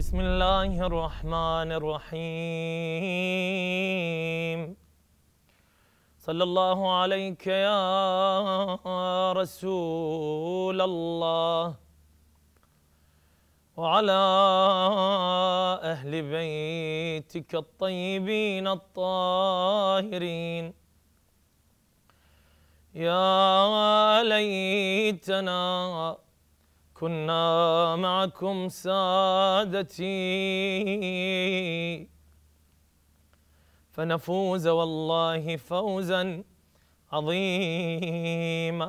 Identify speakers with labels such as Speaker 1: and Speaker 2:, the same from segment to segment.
Speaker 1: بسم الله الرحمن الرحيم صلى الله عليك يا رسول الله وعلى أهل بيتك الطيبين الطاهرين يا ليتنا كنا معكم سادتي فنفوز والله فوزا عظيما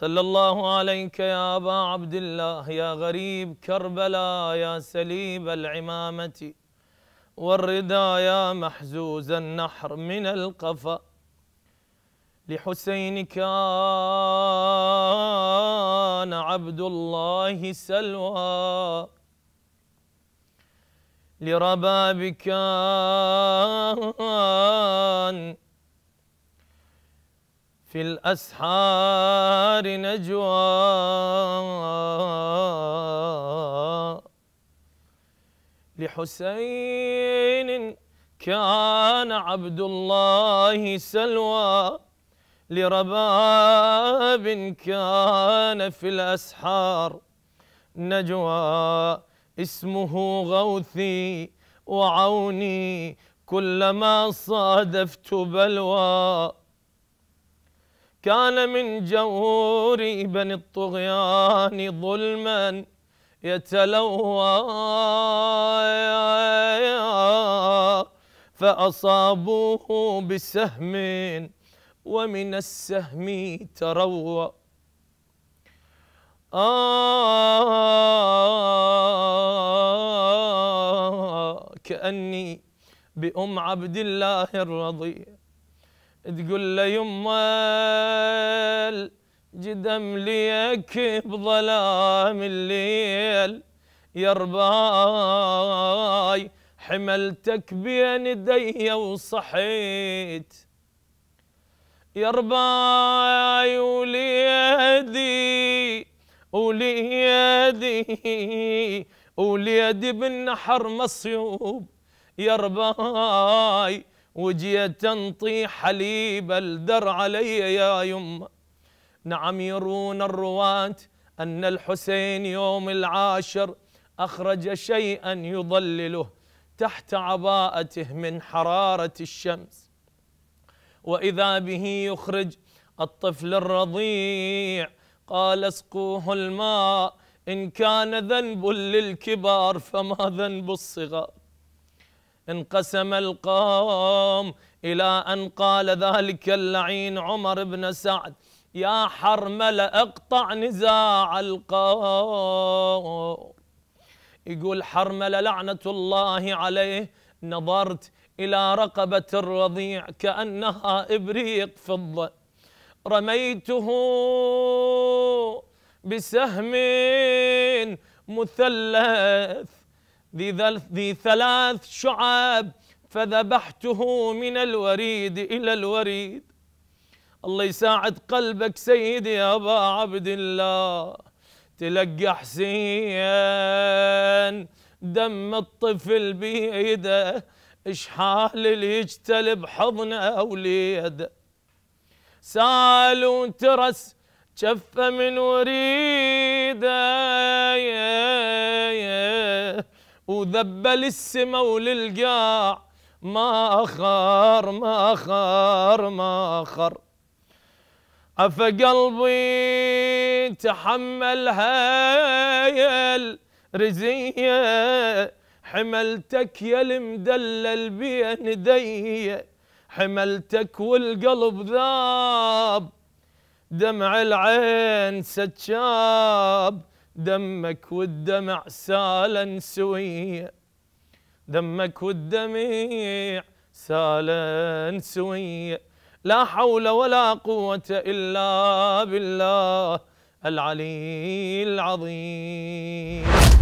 Speaker 1: صلى الله عليك يا أبا عبد الله يا غريب كربلاء يا سليب العمامة والرضا يا محزوز النحر من القفا لحسينك عبد الله سلوى لربابك في الأسحار نجوى لحسين كان عبد الله سلوى لرباب كان في الأسحار نجوى اسمه غوثي وعوني كلما صادفت بلوى كان من جوري بني الطغيان ظلما يتلوى فأصابوه بسهم ومن السهم تروى آه كأني بأم عبد الله الرضيع تقول لي يما جدم ليك بظلام الليل يا رباي حملتك بين يدي وصحيت يا رباي وليدي وليدي وليدي بالنحر مصيوب يا رباي وجيت تنطي حليب الدر علي يا يما نعم يرون الرواة أن الحسين يوم العاشر أخرج شيئا يضلله تحت عباءته من حرارة الشمس واذا به يخرج الطفل الرضيع قال اسقوه الماء ان كان ذنب للكبار فما ذنب الصغار انقسم القوم الى ان قال ذلك اللعين عمر بن سعد يا حرمل اقطع نزاع القوم يقول حرمل لعنه الله عليه نظرت إلى رقبة الرضيع كأنها إبريق فضة رميته بسهم مثلث ذي ثلاث شعاب فذبحته من الوريد إلى الوريد الله يساعد قلبك سيدي يا أبا عبد الله تلقى حسين دم الطفل بيده شحال اللي يجتلب حضنه وليده سال وترس شفه من وريده وذب للسما وللقاع ما أخر ما أخر ما أخر عفى قلبي تحمل هايل رزية حملتك يا المدلل بين ندية حملتك والقلب ذاب دمع العين سجاب دمك والدمع سالا سوية دمك والدمع سالا سوية لا حول ولا قوة إلا بالله العلي العظيم